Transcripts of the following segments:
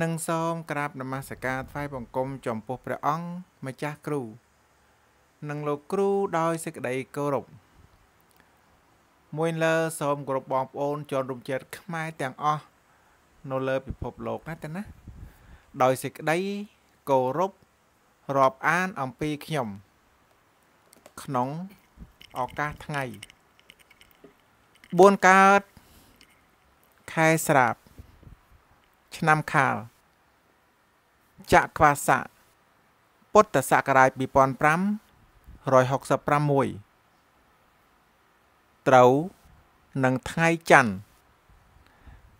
និងសូមក្រាបនមស្ការថ្វាយបង្គំចំពោះព្រះអង្គម្ចាស់គ្រូនិងលោកគ្រូដោយសេចក្តីគោរពមួយលើសូមគោរពបងប្អូនជនរួមជាតិខ្មែរទាំងអស់នៅលើពិភពលោកណាតាណា ដោយសេចក្តីគោរពរាប់អានអំពីខ្ញុំ ក្នុងឱកាសថ្ងៃ4កើតខែស្រាប់ឆ្នាំខាលចក្វាស័កពុទ្ធសករាជ2566ត្រូវនឹងថ្ងៃច័ន្ទ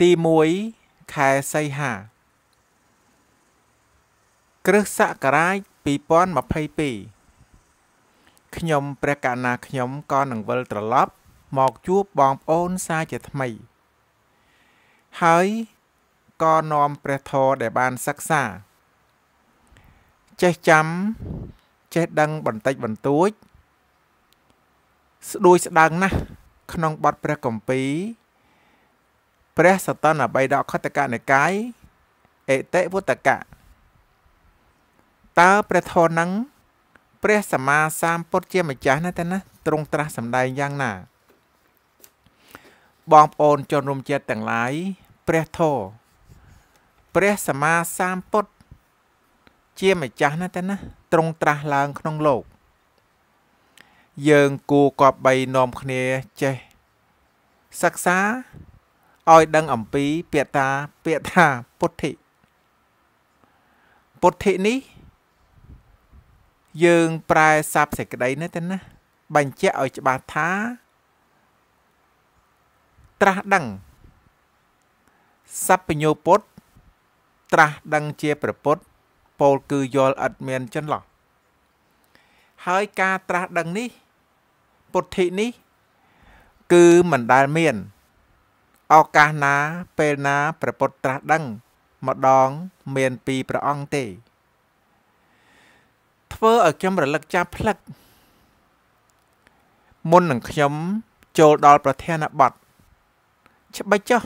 ទី1ខែសីហាគ្រិស្តសករាជ2022ខ្ញុំព្រះកណាខ្ញុំក៏នឹងវិលត្រឡប់មកជួបបងប្អូនសាជាថ្មីហើយក៏នាំព្រះធម៌ដែលបានសិក្សាចេះចាំចេះដឹងបន្តិចបន្តួច ស្ដួយស្ដើងណាស់ក្នុងបទព្រះកម្ពីព្រះសតនបៃដកខតកនិកាយអេតិវុត្តកៈតើព្រះធម៌នឹងព្រះសម្មាសម្ពុទ្ធជាម្ចាស់ណាតើណាទ្រង់ត្រាស់សម្ដែងយ៉ាងណាបងប្អូនជនរួមជាតិទាំងឡាយព្រះធម៌ព្រះ សម្មាសម្ពុទ្ធជាម្ចាស់ណាតែណាទ្រង់ត្រាស់ឡើងក្នុងលោក យើងគួរគប្បីនាំគ្នាចេះសិក្សាឲ្យដឹងអំពីពាក្យថាពាក្យថាពុទ្ធិ ពុទ្ធិនេះ យើង ប្រែសັບសេចក្តីនេះទៅណា បញ្ជាក់ឲ្យច្បាស់ថា ត្រាស់ដឹងសัพពញ្ញោពុទ្ធត្រាស់ដឹងជាព្រះពុទ្ធពោលគឺយល់ឥតមានចន្លោះហើយការត្រាស់ដឹងនេះ ពុទ្ធិនេះ គឺមិនដែលមានឱកាសណាពេលណាព្រះពុទ្ធត្រាស់ដឹងម្ដងមានពីរព្រះអង្គទេ ធ្វើឲ្យខ្ញុំរលឹកចាប់ផ្លឹកមុននឹងខ្ញុំចូលដល់ប្រធានបទច្បិចចុះ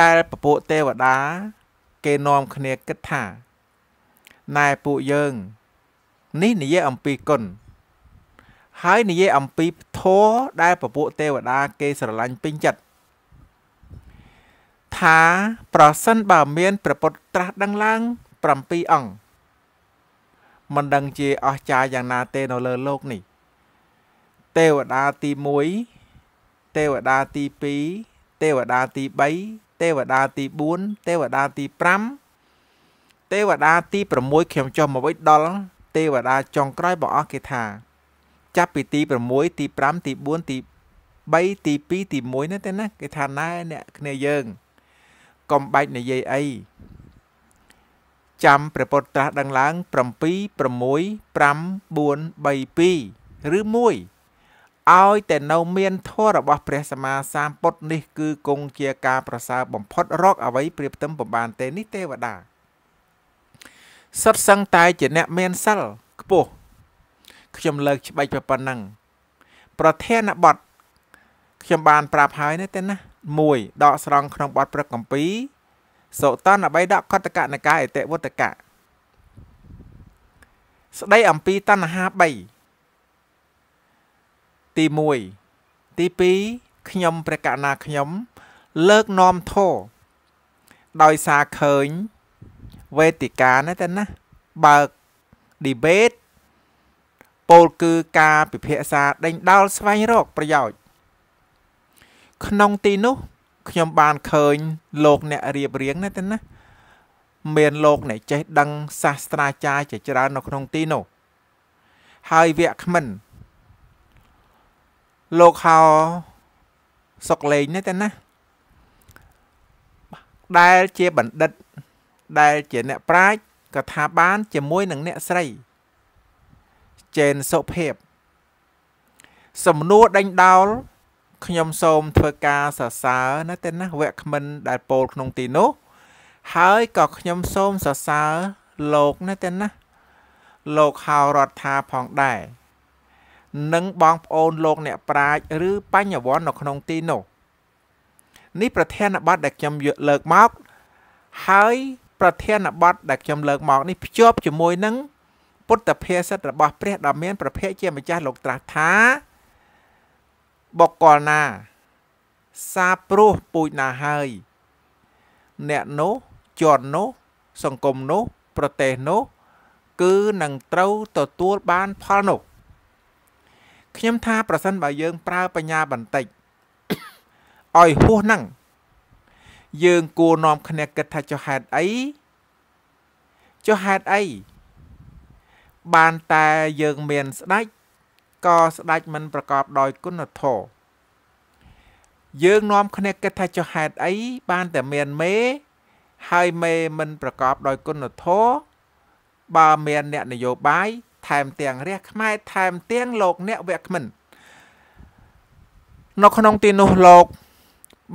ដែលពពួកទេវតាគេនាំគ្នាគិតថាណែពួកយើង នេះនិយាយអំពីគុណហើយនិយាយអំពីធម៌ដែលពពួកទេវតាគេស្រឡាញ់ពេញចិត្តថាប្រសិនបើមានព្រះពុទ្ធត្រាស់ដឹងឡើង7អង្គមិនដឹងជាអស្ចារ្យយ៉ាងណាទេនៅលើโลกនេះទេវតាទី1ទេវតាទី2ទេវតាទីទេវតាទី4ទេវតាទី5ទេវតាទី6ខ្ញុំចុះមកវិញដល់ទេវតាចុងក្រោយរបស់អស់គេថា ចាប់ពីទី6ទី5ទី4ទី3ទី2ទី1ហ្នឹងទេណាគេថាណែអ្នកគ្នាយើងកុំបែកនិយាយអីចាំព្រះពុទ្ធត្រាស់ដឹងឡើង7 6 5 4 3 2ឬ1ឲ្យតែនៅមានធម៌របស់ព្រះសម្មាសម្ពុទ្ធនេះគឺគង់ជាការប្រសើរបំផុតរកអ្វីប្រៀបផ្ទឹមបំបានទេនេះទេវតាសុទ្ធសឹងតែជាអ្នកមានសិលខ្ពស់ខ្ញុំលើកច្បិចប៉ុណ្ណឹងប្រធានបទខ្ញុំបានប្រាប់ហើយនេះទេណា1ដកស្រង់ក្នុងបទព្រឹកកម្ពីសោតនអបីដកកតកនិកាយអតិវុត្តកៈស្ដីអំពីតណ្ហា3ទី1ទី2ខ្ញុំព្រះកណាខ្ញុំ លើកនាំធោដោយសារឃើញវេទិកាណាតែណាបើក debate ពោលគឺការពិភាក្សាដេញដោលស្វែងរកប្រយោជន៍ក្នុងទីនោះខ្ញុំបានឃើញ លោក អ្នករៀបរៀងណាតែណាមានលោកអ្នកចេះ ដឹងសាស្ត្រាចារ្យជាច្រើននៅក្នុងទីនោះហើយវគ្គមិនលោកហៅសុកលេងនេះតែណាដែលជាបណ្ឌិត ដែលជាអ្នកប្រាជ្ញក៏ថាបាន ជាមួយនឹងអ្នកស្រីចែនសុភាពសំណួរដេញដោលខ្ញុំសូមធ្វើការសរសើរណាទេណាវគ្គមិនដែលពោលក្នុងទីនោះ ហើយក៏ខ្ញុំសូមសរសើរលោកណាទេណា លោកហៅរដ្ឋាផងដែរនិងបងប្អូនលោកអ្នកប្រាជ្ញឬបញ្ញវន្តនៅ ក្នុងទីនោះនេះ ប្រធានបទដែលខ្ញុំយកលើកមកហើយប្រធានបទដែលខ្ញុំលើកមកនេះភ្ជាប់ជាមួយនឹងពុទ្ធភាសិតរបស់ព្រះដ៏មាន ប្រភេទជាម្ចាស់លោកត្រាស់ថាបកលណាសាព្រោះពូជណាហើយអ្នកនោះជាន់នោះសង្គមនោះប្រទេសនោះគឺនឹងត្រូវទទួលបានផលនោះខ្ញុំថាប្រសិនបើយើងប្រើបញ្ញាបន្តិចឲ្យហួសហ្នឹងយើងគួរនាំគ្នាគិតថាចុះហេតុអីចុះហេតុអីបានតែយើងមានស្ដេចក៏ស្ដេចមិន ប្រកបដោយគុណធម៌យើងនាំគ្នាគិតថាចុះហេតុអីបានតែមានមេ ហើយមេមិន ប្រកបដោយគុណធម៌បើមានអ្នកនយោបាយថែមទាំងរះខ្មែរថែមទាំងលោកអ្នកវគ្គមិននៅក្នុងទីនោះលោក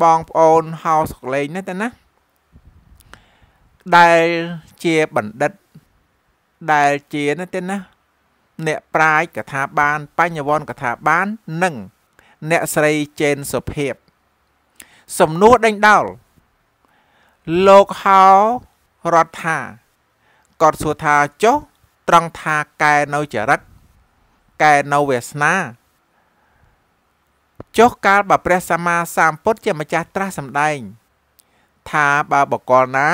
បងប្អូនហៅសកលេងនេះតែណាដែលជាបណ្ឌិត ដែលជានេះទេណាអ្នកប្រាជ្ញកថាបាន បញ្ញវន្តកថាបាននិង អ្នកស្រីចេនសុភាពសំណួរដេញដោលលោកហៅរដ្ឋាគាត់សួរថាចុះត្រង់ថាកែនៅចរិតកែនៅវាសនាចុះកាលបើព្រះសម្មាសម្ពុទ្ធជាម្ចាស់ត្រាស់សម្ដែងថាបើបកលណា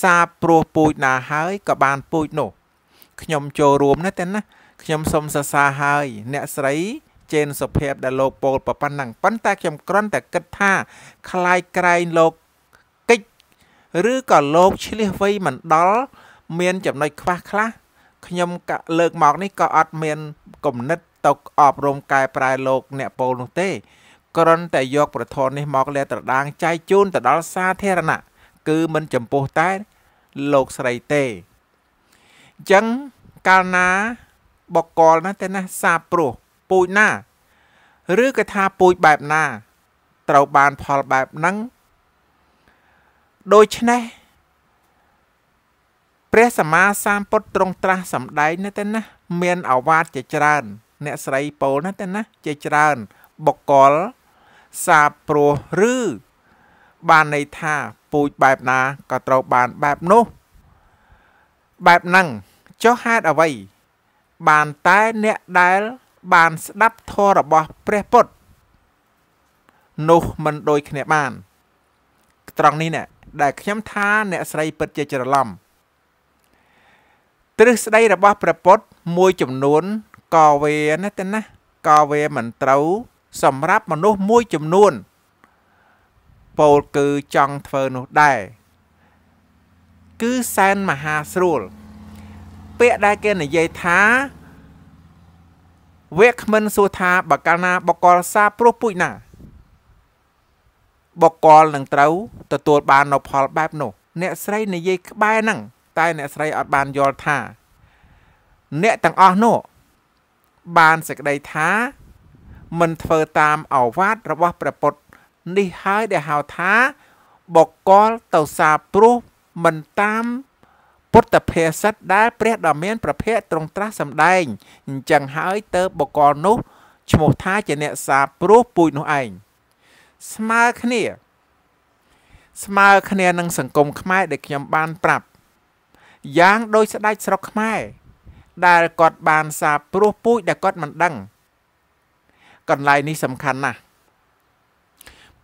សាព្រោះពូជណាហើយក៏បានពូជនោះខ្ញុំចូលរួមណាទេណាខ្ញុំសូមសរសើរហើយអ្នកស្រីជេនសុភ័ក្រដែលលោកពោលប្រប៉ុណ្ណឹងប៉ុន្តែខ្ញុំគ្រាន់តែគិតថាคล้ายក្រែងលោកកិច្ចឬក៏លោកឆ្លៀសវៃមិនដល់មានចំណុចខ្វះខ្លះខ្ញុំលើកមក នេះក៏អត់មានគំនិតទៅអប់រំកែប្រែលោកអ្នកពោលនោះទេគ្រាន់តែយក ប្រធននេះមកលាតត្រដាងចែកជូនទៅដល់សាធារណៈគឺមិនចំពោះតែលោកស្រីទេអញ្ចឹងកាលណាបកលណាតែណាសាព្រោះពូជណា ឬក៏ថាពូជបែបណា ត្រូវបានផលបែបហ្នឹងដូច្នេះព្រះសម្មាសម្ពុទ្ធទ្រង់ត្រាស់សម្ដែងណាទៅណាមានអាវាតជាច្រើនអ្នកស្រីពោលណាទៅណាជាច្រើនបកលសាព្រោះឬបានន័យថាពូជបែបណាក៏ត្រូវបានបែបនោះបែបហ្នឹងចុះហេតុអ្វីបានតែអ្នកដែលបានស្ដាប់ធម៌របស់ព្រះពុទ្ធនោះមិនដូចគ្នាបានត្រង់នេះណែដែលខ្ញុំថា អ្នកស្រីពិតជាច្រឡំទ្រឹស្ដីរបស់ព្រះពុទ្ធមួយចំនួនក៏វាណាទៅណាក៏វាមិនត្រូវសម្រាប់មនុស្សមួយចំនួនពោលគឺចង់ធ្វើនោះដែរគឺសែនមហាស្រួលពាក្យដែលគេនិយាយថាវេក្មិនសួរថាបកាលណាបកលសាព្រោះពុជណា បកលនឹងត្រូវទទួលបាននៅផលបែបនោះ អ្នកស្រីនិយាយក្បែរហ្នឹងតែអ្នកស្រីអត់បានយល់ថា អ្នកទាំងអស់នោះបានសេចក្តីថាមិនធ្វើតាមអវាទរបស់ព្រះពុទ្ធនេះហើយដែលហៅថាបកលទៅសាព្រោះមិនតាម ពុទ្ធភាសិតដែលព្រះដ៏មាន ប្រភពត្រង់ត្រាស់សម្ដែងអញ្ចឹងហើយទៅបកលនោះឈ្មោះថាជាអ្នកសាព្រោះពូជនោះឯងស្មើគ្នា ស្មើគ្នានឹងសង្គមខ្មែរដែលខ្ញុំបានប្រាប់យ៉ាងដោយស្ដេចស្រុកខ្មែរដែលគាត់បានសាព្រោះពូជដែលគាត់មិនដឹង កន្លែងនេះសំខាន់ណាស់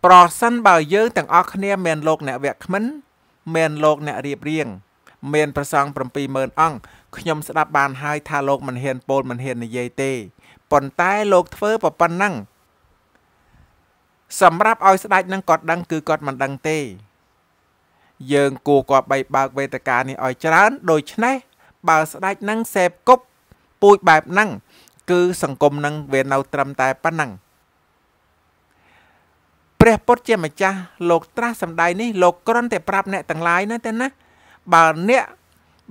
ប្រសិនបើយើងទាំងអស់គ្នាមានលោក អ្នកវគ្គមិនមានលោក អ្នករៀបរៀងមានប្រសង់70000អង្គខ្ញុំស្ដាប់បានហើយថាលោកមិនហ៊ានពោលមិនហ៊ាននិយាយទេប៉ុន្តែលោកធ្វើប៉ុណ្ណឹងសម្រាប់ឲ្យស្ដេចនឹងគាត់ដឹងគឺគាត់មិនដឹងទេយើងគួរគាត់បីបើកវេទិកានេះឲ្យច្រើន ដូច្នេះបើស្ដេចនឹងសេពគប់ពូជបែបហ្នឹងគឺ សង្គមនឹងវានៅត្រឹមតែប៉ុណ្ណឹងព្រះពុទ្ធជាម្ចាស់លោកត្រាស់សម្ដែងនេះលោកគ្រាន់តែប្រាប់អ្នកទាំងឡាយណាទេណាបើអ្នក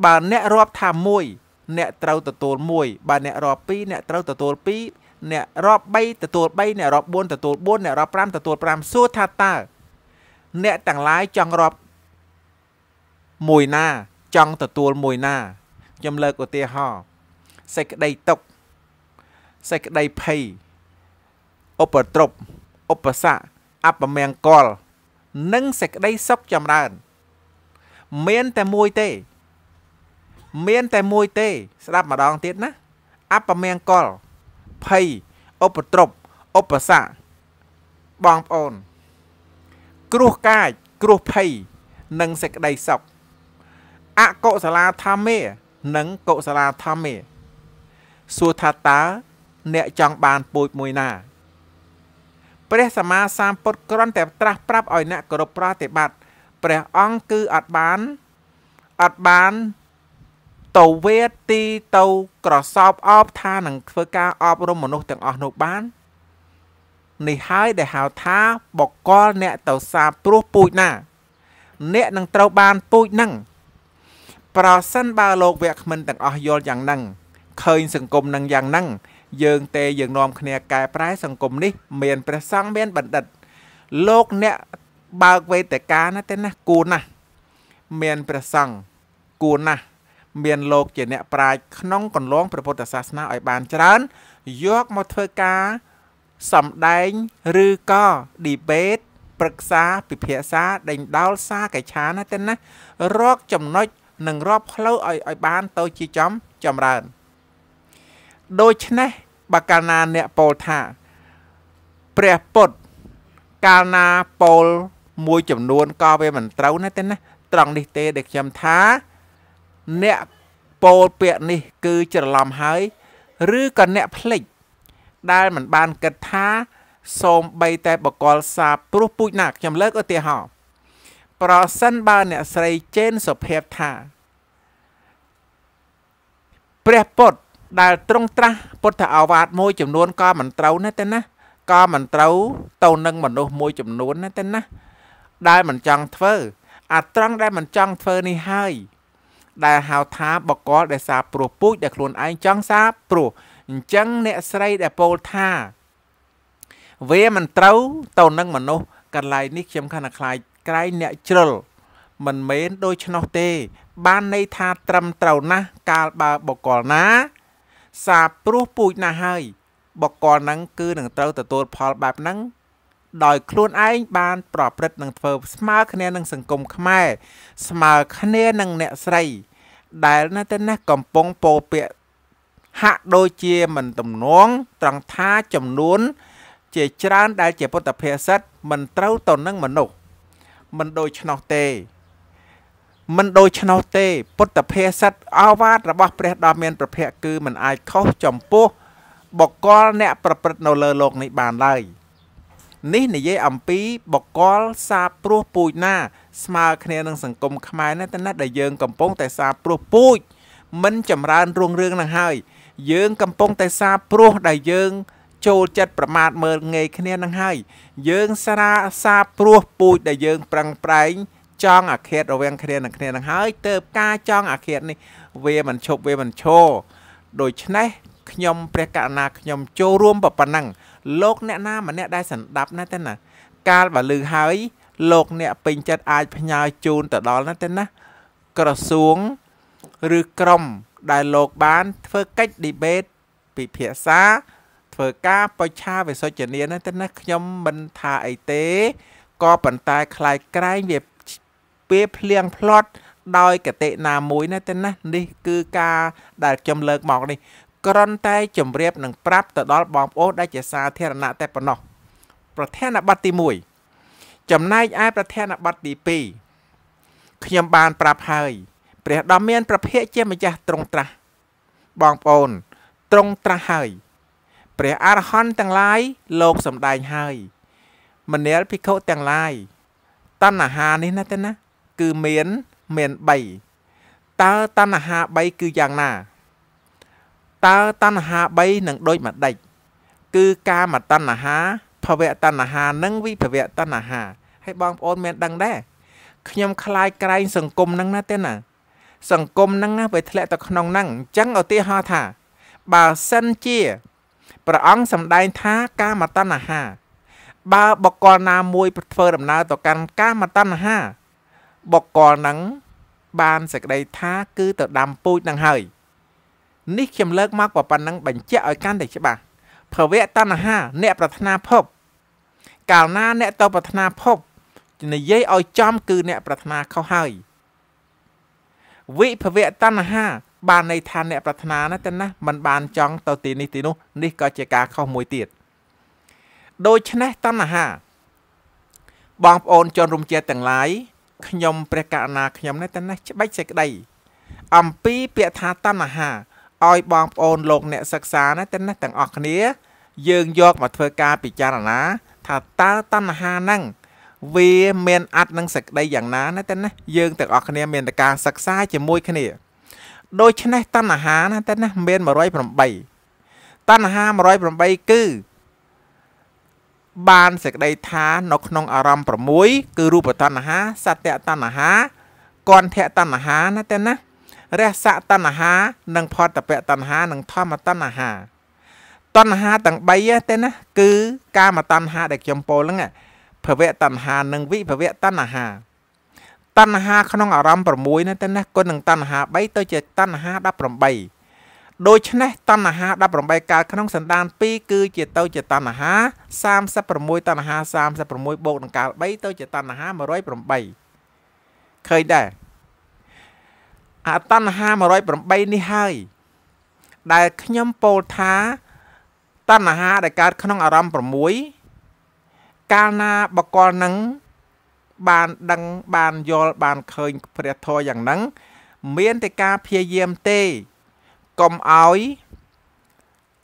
បើអ្នករាប់ ថាមួយអ្នកត្រូវទទួលមួយបើអ្នករាប់ពីរអ្នកត្រូវទទួលពីរអ្នករាប់3ទទួល3អ្នករាប់4ទទួល4អ្នករាប់5ទទួល5សួរថាតើអ្នកទាំងឡាយចង់រាប់មួយណាចង់ទទួលមួយណាខ្ញុំលើកឧទាហរណ៍សេចក្តីទុកសេចក្តីភ័យឧបទ្រពឧបសគ្គអពមង្គលនិងសេចក្តីសុខចម្រើន មានតែមួយទេ មាន តែមួយទេស្ដាប់ម្ដងទៀតណាអពមង្គលភ័យឧបទ្រពឧបសគ្គបងប្អូន គ្រោះកាចគ្រោះភ័យនិងសេចក្តីសុខអកុសលាធម្មេនិងកុសលាធម្មេសួរថាតើអ្នកចង់បានពូជមួយណាព្រះសម្មាសម្ពុទ្ធគ្រាន់តែត្រាស់ប្រាប់ឲ្យអ្នកគោរពប្រតិបត្តិព្រះអង្គគឺអត់បានអត់បានទៅវេទីទៅក្រសោបអបថានឹងធ្វើការអប់រំមនុស្សទាំងអស់នោះបាន នេះហើយដែលហៅថាបកលអ្នកទៅសាព្រោះពូជណាអ្នកនឹងត្រូវបានពូជនឹងប្រសិនបើលោកវគ្គមិនទាំងអស់យល់យ៉ាងហ្នឹងឃើញ សង្គមនឹងយ៉ាងហ្នឹងយើងទេយើងនាំគ្នាកែប្រែសង្គមនេះ មានព្រះសង្ឃមានបណ្ឌិត លោកអ្នកបើកវេទិកាណាទេណាគួរណាស់មានព្រះសង្ឃគួរណាស់មានលោកជាអ្នកប្រាជ្ញក្នុងកន្លងព្រះពុទ្ធសាសនាឲ្យបានច្រើន យកមកធ្វើការសំដែងឬក៏ debate ប្រឹក្សាពិភាក្សាដេញដោលសារកិច្ឆាណាទេណារកចំណុចនិងរាប់ផ្លូវឲ្យឲ្យ បានទៅជាចំចម្រើន ដូច្នេះបើកាលណាអ្នកពោលថា ព្រះពុទ្ធកាលណាពោលមួយចំនួនក៏វាមិនត្រូវណាទេណាត្រង់នេះទេដែលខ្ញុំថា អ្នកពោលពាក្យនេះ គឺច្រឡំហើយ ឬក៏អ្នកភ្លេចដែលមិនបានគិតថាសូមបីតែបកលសាព្រោះពូជណាខ្ញុំលើកឧទាហរណ៍ប្រសិនបើអ្នកស្រីចេនសុភ័ព្រថាព្រះពុទ្ធដែលទ្រង់ត្រាស់ពុទ្ធអាវាទមួយចំនួនក៏មិនត្រូវណាទេណាក៏មិនត្រូវទៅនឹងមនុស្សមួយចំនួនណាទេណាដែលមិនចង់ធ្វើ អាត្រង់ដែលមិនចង់ធ្វើនេះហើយដែលហៅថាបកលដែលសាព្រោះពូជដែលខ្លួនឯងចង់សាព្រោះអញ្ចឹងអ្នកស្រីដែលពោលថា វាមិនត្រូវទៅនឹងមនុស្សកន្លែងនេះខ្ញុំខណ្ឌខ្លាចក្រែងអ្នកជ្រុលមិនមែនដូច្នោះទេ បានន័យថាត្រឹមត្រូវណាស់កាលបើបកលណា សាព្រោះពូជណាស់ហើយ បកលហ្នឹងគឺនឹងត្រូវទទួល ផលបែបហ្នឹងដោយខ្លួនឯងបានប្រព្រឹត្តនឹងធ្វើស្មើគ្នានឹងសង្គមខ្មែរស្មើគ្នានឹងអ្នកស្រី ដែលណាទៅណាកំពុងពោពាក្យហាក់ដូចជាមិនទំនង ត្រង់ថាចំនួន ជា ច្រើនដែលជាពុទ្ធភាសិតមិនត្រូវទៅនឹងមនុស្សមិនដូច្នោះទេមិនដូច្នោះទេ ពុទ្ធភាសិតអាវាទរបស់ព្រះដ៏មានប្រភពគឺមិនអាចខុសចំពោះបុគ្គលអ្នកប្រព្រឹត្តនៅលើโลกនេះបានឡើយនេះនិយាយអំពីបុគ្គលសាព្រោះពូជណាស្មើគ្នានឹងសង្គមខ្មែរណាតែណាដែលយើងកំពុងតែសាព្រោះពូជមិនចម្រើនរុងរឿងនឹងហើយ យើងកំពុងតែសាព្រោះដែលយើងចូលចិត្តប្រមាថមើលងាយគ្នានឹងហើយយើងស្រាសាព្រោះពូជដែលយើងប្រឹងប្រែងចង់អាឃាតរវាងគ្នានឹងគ្នានឹងហើយទៅការចង់អាឃាតនេះវាមិនឈប់វាមិនឈរដូច្នេះខ្ញុំព្រះករណាខ្ញុំ ចូលរួមប៉ុណ្ណឹងលោកអ្នកណាម្នាក់ដែលសន្តាប់ណាទេណាកាលបើលឺហើយលោកអ្នកពេញចិត្តអាចផ្ញើជូនទៅដល់ណាទេណាក្រសួងឬក្រមដែលលោកបាន ធ្វើកិច្ច debate ពិភាក្សាធ្វើការបច្ឆាវិសុជនីហ្នឹងទៅណាខ្ញុំមិនថាអីទេក៏ប៉ុន្តែคล้ายក្រែងវាពេលភ្លៀងផ្្លត់ដោយកតិណាមួយណាទៅណានេះគឺការដែលខ្ញុំលើកមកនេះ ក្រន់តែជម្រាបនឹងប្រាប់ទៅដល់បងប្អូនដែលជាសាធារណៈតែប៉ុណ្ណោះប្រធានបទទី1ចំណែកឯប្រធានបទទី2ខ្ញុំបានប្រាប់ហើយព្រះដ៏មាន ប្រភិយជាម្ចាស់ទ្រង់ត្រាស់បងប្អូនទ្រង់ត្រាស់ហើយព្រះអរហន្តទាំងឡាយលោកសម្ដែងហើយមនាលភិក្ខុទាំងឡាយតណ្ហានេះណាទេណាគឺមានមាន3តើតណ្ហា3គឺយ៉ាងណា តើតណ្ហា3នឹងដូចម្ដេចគឺកាមតណ្ហា ភវតណ្ហានិងវិភវតណ្ហា ហើយបងប្អូនមានដឹងដែរខ្ញុំខ្លាយក្រែងសង្គមហ្នឹងណាទេណា សង្គមហ្នឹងណាវាធ្លាក់ទៅក្នុងហ្នឹងអញ្ចឹងឧទាហរណ៍ថា បើសិនជាព្រះអង្គសម្ដែងថាកាមតណ្ហា បើបកលណាមួយធ្វើដំណើរទៅកាន់កាមតណ្ហាបកលនឹងបានសេចក្តីថាគឺទៅដាំពូជនឹងហើយនេះខ្ញុំលើកមកប៉ុណ្ណឹងបញ្ជាក់ឲ្យកាន់តែច្បាស់ភវៈតណ្ហាអ្នក ប្រាថ្នាភពកាលណាអ្នកទៅប្រាថ្នាភពនិយាយឲ្យចំគឺអ្នកប្រាថ្នាខុសហើយវិភវៈតណ្ហាបានន័យថាអ្នកប្រាថ្នាណាទៅណាมันបានចង់ ទៅទីនេះទីនោះនេះក៏ជាការខុសមួយទៀតដូច្នេះតណ្ហាបងប្អូនជនរំជាទាំងឡាយខ្ញុំព្រះកណាខ្ញុំនេះតណ្ហាច្បាច់សេចក្តី អំពីពាក្យថាតណ្ហាឲ្យបងប្អូនលោកអ្នកសិក្សាណាទាំងនេះទាំងអស់គ្នា យើងយកមកធ្វើការពិចារណាថាតើតណ្ហាហ្នឹងវាមានអត្តនឹងសក្តីយ៉ាងណាណាទាំងនេះយើងទាំងអស់គ្នាមានតែការសិក្សាជាមួយគ្នាដូច្នេះតណ្ហាណាតណ្ហាមាន108តណ្ហា108គឺ បានសេចក្តីថានៅក្នុងអារម្មណ៍6គឺ រូបតណ្ហា សត្យតណ្ហាគន្ធៈតណ្ហាណាតណ្ហារសៈតណ្ហា និងផតពៈតណ្ហា និងធម្មតណ្ហាតណ្ហាទាំង3ទេណាគឺកាមតណ្ហា ដែលខ្ញុំពោលហ្នឹងភវៈតណ្ហា និងវិភវៈតណ្ហាតណ្ហាក្នុងអារម្មណ៍6នេះទៅណាគុណនឹងតណ្ហា3ទៅជាតណ្ហា18ដូច្នេះតណ្ហា18កើតក្នុងសន្តាន2គឺជាទៅ ជាតណ្ហា36តណ្ហា36បូកនឹងកាល3ទៅជាតណ្ហា108ឃើញដែរអតណ្ហា108នេះហើយដែលខ្ញុំពោលថាតណ្ហាដែលកើតក្នុងអារម្មណ៍6កាលណាបកលនឹងបានដឹងបានយល់បានឃើញព្រះធម៌យ៉ាងហ្នឹងមានតែការព្យាយាមទេកុំឲ្យ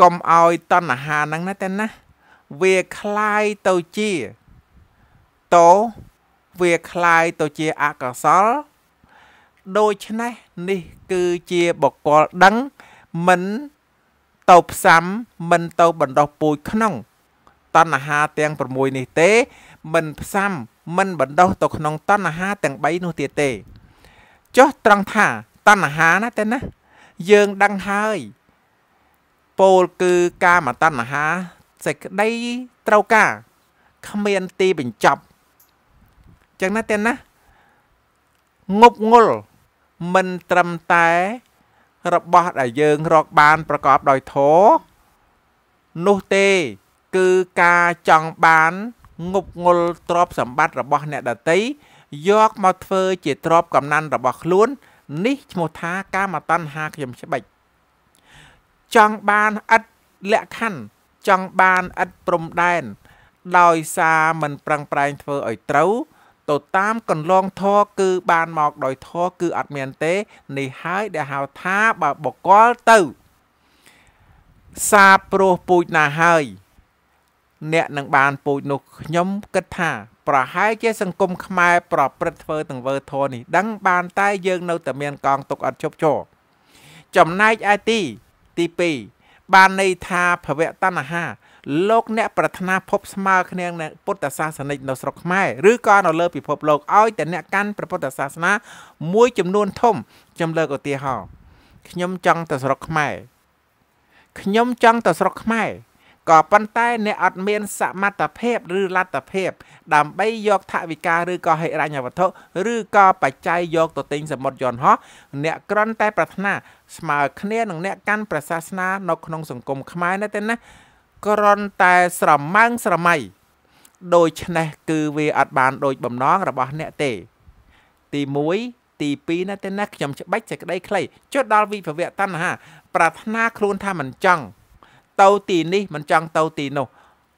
កុំឲ្យតណ្ហាហ្នឹងណាតែណា វាคลายទៅជាតោវាคลายទៅជាអកុសល ដូច្នេះនេះ គឺជាបកលដឹងមិនទៅផ្សំមិន ទៅបណ្ដោះពូជក្នុងតណ្ហាទាំង6នេះទេមិនផ្សំមិនបណ្ដោះទៅក្នុងតណ្ហាទាំង3នោះទៀតទេ ចុះ ត្រង់ថាតណ្ហាណាទេណា យើងដឹងហើយពោលគឺកាមតណ្ហា សេចក្តីត្រូវការគ្មានទីបញ្ចប់ចឹងណាទេណាងប់ងល់មិនត្រឹមតែ របស់ដែលយើងរកបានប្រកបដោយធម៌នោះទេ គឺការចង់បានងប់ងល់ទ្រព្យសម្បត្តិរបស់អ្នកដតីយកមកធ្វើ ជាទ្រព្យកំណាន់របស់ខ្លួន នេះឈ្មោះថាកាមតណ្ហាខ្ញុំច្បិចចង់បានឥតលក្ខខណ្ឌចង់បានឥតព្រំដែនដោយសារមិនប្រឹងប្រែងធ្វើឲ្យត្រូវទៅតាមកន្លងធរគឺបានមកដោយធរគឺអត់មានទេ នេះហើយដែលហៅថាបើបកលទៅ សាព្រោះពូជណាហើយអ្នកនឹងបានពូជនោះខ្ញុំគិតថា ប្រហែលជាសង្គមខ្មែរប្រព្រឹត្តធ្វើទាំងវើធននេះដឹងបានតែយើងនៅតែមានកងទុកអត់ជប់ជោចំណែកឯទីទី2បានន័យថាភវៈតណ្ហាលោកអ្នកប្រាថ្នាភពស្មើគ្នានឹងពុទ្ធសាសនិកនៅស្រុកខ្មែរឬក៏នៅលើពិភពលោកឲ្យតែអ្នកកាន់ព្រះពុទ្ធសាសនាមួយចំនួនធំខ្ញុំលើកឧទាហរណ៍ខ្ញុំចង់ទៅស្រុកខ្មែរខ្ញុំចង់ទៅស្រុកខ្មែរក៏ប៉ុន្តែអ្នកអត់មានសមត្ថភាពឬលទ្ធភាពដើម្បីយកថវិកាឬក៏ហិរញ្ញវត្ថុឬក៏បច្ច័យយកទៅទិញសមុទ្រយន្តហោះអ្នកក្រន់តែ ប្រាថ្នាស្មើគ្នានឹងអ្នកកាន់ប្រសាសនានៅក្នុងសង្គមខ្មែរណាទេណាក្រន់តែស្រមាំងស្រមៃដូច្នេះគឺវាអត់បានដូចបំណងរបស់អ្នកទេ ទី1ទី2ណាទេណាខ្ញុំច្បាច់សេចក្តីខ្លីចុះដល់វិភវៈតណ្ហា ប្រាថ្នាខ្លួនថាមិនចង់ទៅទីនេះមិនចង់ទៅទីនោះ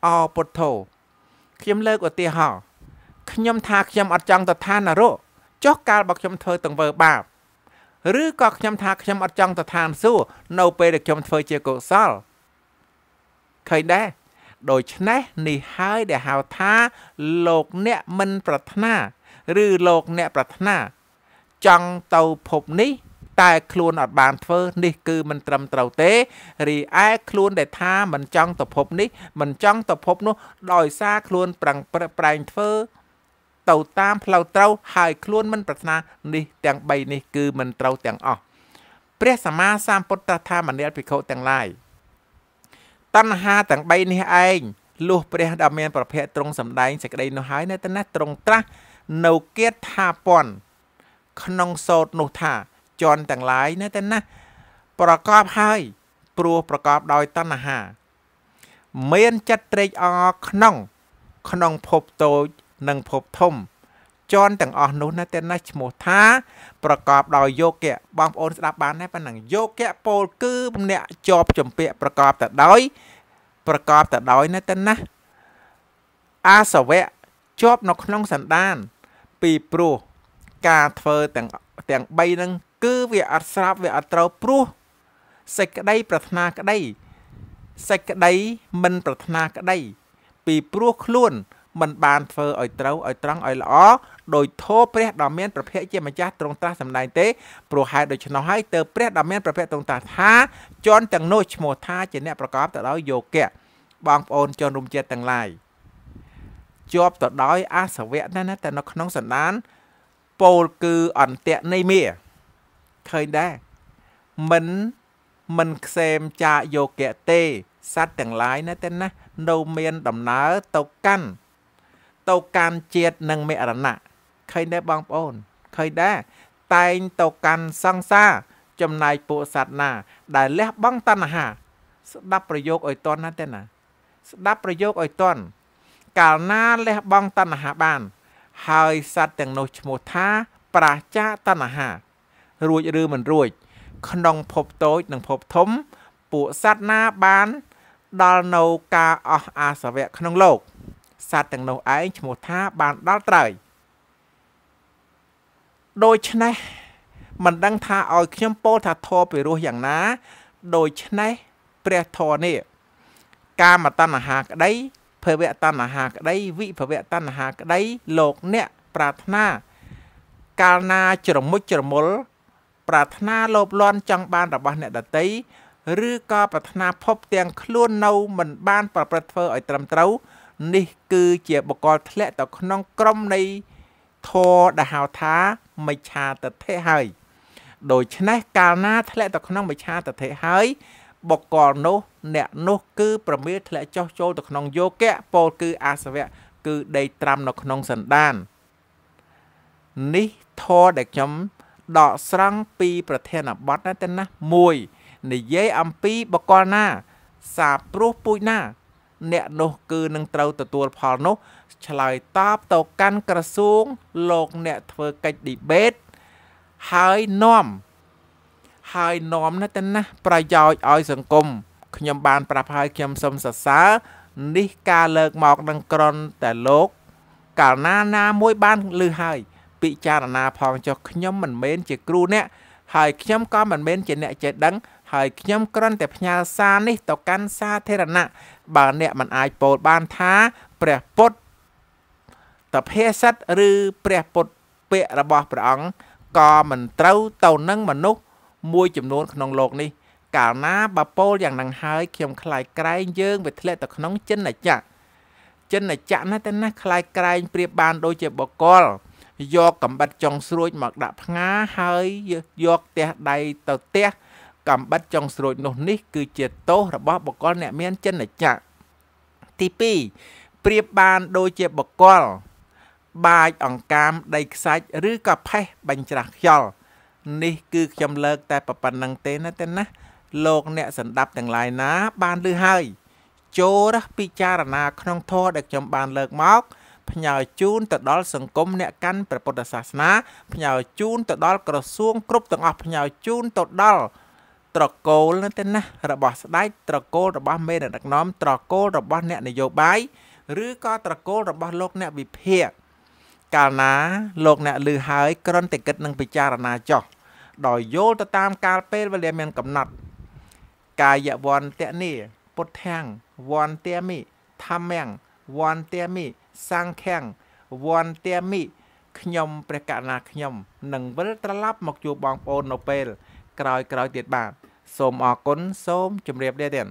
អពុទ្ធោខ្ញុំលើកឧទាហរណ៍ខ្ញុំថាខ្ញុំអត់ចង់ទៅឋាននរកចុះកាលបើខ្ញុំធ្វើទង្វើបាបឬក៏ខ្ញុំថាខ្ញុំអត់ចង់ទៅឋានសួគ៌នៅពេលដែលខ្ញុំធ្វើជាកុសលឃើញដែរដូច្នេះនេះហើយដែលហៅថាលោកអ្នកមិនប្រាថ្នា ឬលោកអ្នកប្រាថ្នា ចង់ទៅភពនេះតែខ្លួនអត់បានធ្វើ នេះគឺមិនត្រឹមត្រូវទេរីឯខ្លួនដែលថាមិនចង់ទៅភពនេះមិនចង់ទៅភពនោះដោយសារខ្លួនប្រឹងប្រែងធ្វើ ទៅតាម ផ្លូវត្រូវហើយខ្លួនមិនប្រាថ្នា នេះទាំង3នេះគឺមិនត្រូវទាំងអស់ព្រះសម្មាសម្ពុទ្ធថាមនិយភិក្ខុទាំងឡាយតណ្ហាទាំង3នេះឯងលុះព្រះដ៏មានប្រភពត្រង់សម្ដែងសេចក្តីនោះហើយនៅទីណាត្រង់ត្រាស់នៅគៀតថាពន់ក្នុងសោតនោះថាជនទាំងឡាយនៅតែណាស់ប្រកបហើយព្រោះប្រកបដោយតណ្ហា មានចិត្តត្រេកអរក្នុង ក្នុងភពតូចនិងភពធំជនទាំងអស់នោះណាតែណាឈ្មោះថាប្រកបដោយយោគៈបងប្អូនស្ដាប់បានហើយប៉ុណ្ណឹងយោគៈពលគឺម្នាក់ជាប់ចម្ពាក់ប្រកបទៅដោយប្រកបទៅដោយណាតែណាអាសវៈជាប់នៅក្នុងសន្តាន ពីព្រោះការធ្វើទាំងទាំង3នឹងគឺវាអត់ស្រាប់វាអត់ត្រូវព្រោះសេចក្តីប្រាថ្នាក្តីសេចក្តីមិនប្រាថ្នាក្តី ពីព្រោះខ្លួនមិនបានធ្វើឲ្យត្រូវឲ្យត្រង់ឲ្យល្អដោយធោព្រះដ៏មានប្រភពជាម្ចាស់ទ្រង់ត្រាស់សម្ដែងទេព្រោះហេតុដូច្នោះហើយទើបព្រះដ៏មានប្រភពទ្រង់ត្រាស់ថាជន់ទាំងនោះឈ្មោះថាជាអ្នកប្រកបទៅដោយយោគៈបងប្អូនជនរួមជាតិទាំងឡាយជាប់ទៅដោយអាសវៈណាស់ណាតែនៅក្នុងសន្តានពោលគឺអន្តៈនៃមារឃើញដែរមិនមិនខ្សែមចាកយោគៈទេសัตว์ទាំងឡាយណាទេណានៅមានដំណើរទៅកាន់ទៅកាន់ជាតិនិងមរណៈឃើញដែរបងប្អូនឃើញដែរតែងទៅកាន់សង្សារចំណែកពួកសត្វណា ដែលលះបង់តណ្ហា ស្ដាប់ប្រយោគឲ្យតន់ណាទេណា ស្ដាប់ប្រយោគឲ្យតន់កាលណាលះបង់តណ្ហាបាន ហើយសត្វទាំងនោះឈ្មោះថា ប្រាចាតណ្ហារួចឬមិនរួចក្នុងភពតូចនិងភពធំ ពួកសត្វណាបានដល់នៅការអស់អាសវៈក្នុងលោកសត្វទាំងនោះឯងឈ្មោះថាបានដល់ត្រើយដូច្នេះមិនដឹងថាឲ្យខ្ញុំពោលថាធរពិរោះយ៉ាងណា ដូច្នេះព្រះធរនេះកាមតណ្ហាក្តីភវតណ្ហាក្តីវិភវតណ្ហាក្តីលោកអ្នក ប្រាថ្នា កាលណាច្រមុចច្រមុលប្រាថ្នាលោភលន់ចង់បានរបស់អ្នកដតីឬក៏ប្រាថ្នាភពទាំងខ្លួននៅ មិនបានប្រព្រឹត្តធ្វើឲ្យត្រឹមត្រូវ នេះ គឺជាបកលធ្លាក់ទៅក្នុងក្រមនៃធរដែលហៅថាមិឆាទិដ្ឋិហើយដូច្នេះកាលណា ធ្លាក់ទៅក្នុងមិឆាទិដ្ឋិហើយបកលនោះអ្នកនោះ គឺប្រមាលធ្លាក់ចុះចូលទៅក្នុងយោគៈពោលគឺ អាសវៈគឺដេកត្រាំនៅក្នុងសន្តាន នេះធរដែលខ្ញុំដកស្រង់ពីប្រធានបទណាទៅណា1និយាយអំពីបកលណា សាព្រោះពូជណា អ្នកនោះគឺនឹងត្រូវទទួលផលនោះឆ្លើយតបទៅកាន់ក្រសួងលោកអ្នកធ្វើកិច្ចឌីបេតហើយនាំហើយនាំណាទៅណា ប្រយោជន៍ឲ្យសង្គមខ្ញុំបាន ប្រាប់ហើយខ្ញុំសូមសរសើរនេះការលើកមកនឹងក្រនតែលោកកាលណាណាមួយ បានលើហើយពិចារណាផងចុះខ្ញុំមិនមែនជាគ្រូអ្នកហើយខ្ញុំក៏មិនមែនជាអ្នកចេះដឹង ហើយខ្ញុំគ្រាន់តែផ្ញើសារនេះទៅកាន់សាធារណៈបើអ្នកមិនអាចពោលបានថាព្រះពុទ្ធតភាសិតឬព្រះពុទ្ធពាក្យរបស់ព្រះអង្គក៏មិនត្រូវទៅនឹងមនុស្សមួយចំនួនក្នុងโลกនេះកាលណាបពោលយ៉ាងនឹងហើយខ្ញុំខ្លាយក្រែងយើងវាធ្លាក់ទៅក្នុងចិនចក្រចិនចក្រណាស់តែណាស់ខ្លាយក្រែងប្រៀបបានដូចជាបកលយកកំបិតចុងស្រួចមកដាក់ផ្ងាហើយយកទះដៃទៅទះកំបិតចុងស្រួចនោះនេះ គឺជាទោសរបស់បុគ្គលអ្នកមានចិនចៈទី2ប្រៀបបានដូចជាបុគ្គលបាចអង្កាមដីខ្សាច់ឬក៏ផេះបញ្ច្រាស់ខ្យល់នេះគឺ ខ្ញុំលើកតែប៉ុណ្្នឹងទេណាទេណាលោកអ្នកសន្តាប់ទាំងឡាយណា បានឮហើយចូលពិចារណាក្នុងធម៌ដែលខ្ញុំបានលើកមកផ្ញើជូនទៅដល់សង្គមអ្នកកាន់ព្រះពុទ្ធសាសនាផ្ញើជូនទៅដល់ក្រសួងគ្រប់ទាំងអស់ផ្ញើជូនទៅដល់ត្រកូលណាទេណារបស់ស្ដេចត្រកូលរបស់មេដឹកនាំត្រកូលរបស់អ្នកនយោបាយឬក៏ត្រកូលរបស់លោកអ្នកវិភាគកាលណាលោកអ្នកឮហើយក្រន់តែគិតនឹងពិចារណាចោះដោយយល់ទៅតាមកាលពេលវេលាមានកំណត់កាយវន្តនីពុទ្ធាំងវន្តមិធម្មំវន្តាមិសង្ខាំងវន្តាមិខ្ញុំព្រះកណាខ្ញុំនឹងវិលត្រឡប់មកជួបបងប្អូននៅពេលក្រោយក្រោយទៀតបាទសូមអរគុណសូមជម្រាបលាទៀត